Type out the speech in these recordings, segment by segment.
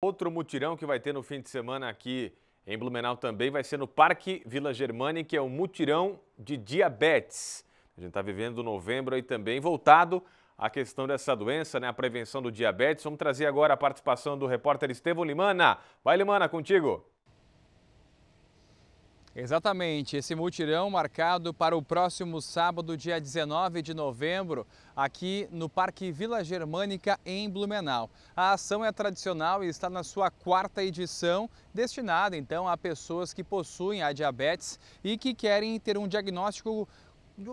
Outro mutirão que vai ter no fim de semana aqui em Blumenau também vai ser no Parque Vila Germânia, que é um mutirão de diabetes. A gente está vivendo novembro aí também, voltado à questão dessa doença, né? A prevenção do diabetes. Vamos trazer agora a participação do repórter Estevão Limana. Vai, Limana, contigo. Exatamente, esse multirão marcado para o próximo sábado, dia 19 de novembro, aqui no Parque Vila Germânica, em Blumenau. A ação é tradicional e está na sua quarta edição, destinada então a pessoas que possuem a diabetes e que querem ter um diagnóstico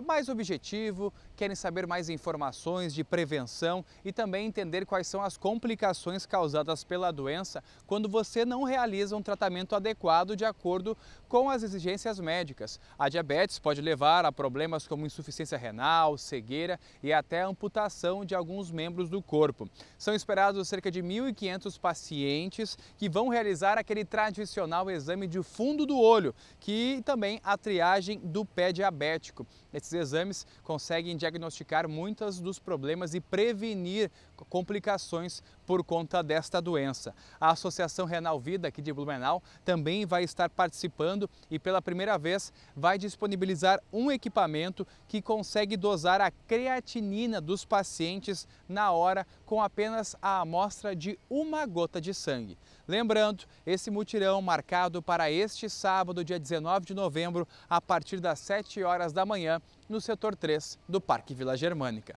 mais objetivo, querem saber mais informações de prevenção e também entender quais são as complicações causadas pela doença quando você não realiza um tratamento adequado de acordo com as exigências médicas. A diabetes pode levar a problemas como insuficiência renal, cegueira e até amputação de alguns membros do corpo. São esperados cerca de 1.500 pacientes que vão realizar aquele tradicional exame de fundo do olho, que também a triagem do pé diabético. Esses exames conseguem diagnosticar muitos dos problemas e prevenir complicações por conta desta doença. A Associação Renal Vida aqui de Blumenau também vai estar participando e pela primeira vez vai disponibilizar um equipamento que consegue dosar a creatinina dos pacientes na hora com apenas a amostra de uma gota de sangue. Lembrando, esse mutirão marcado para este sábado, dia 19 de novembro, a partir das 7 horas da manhã, no setor 3 do Parque Vila Germânica.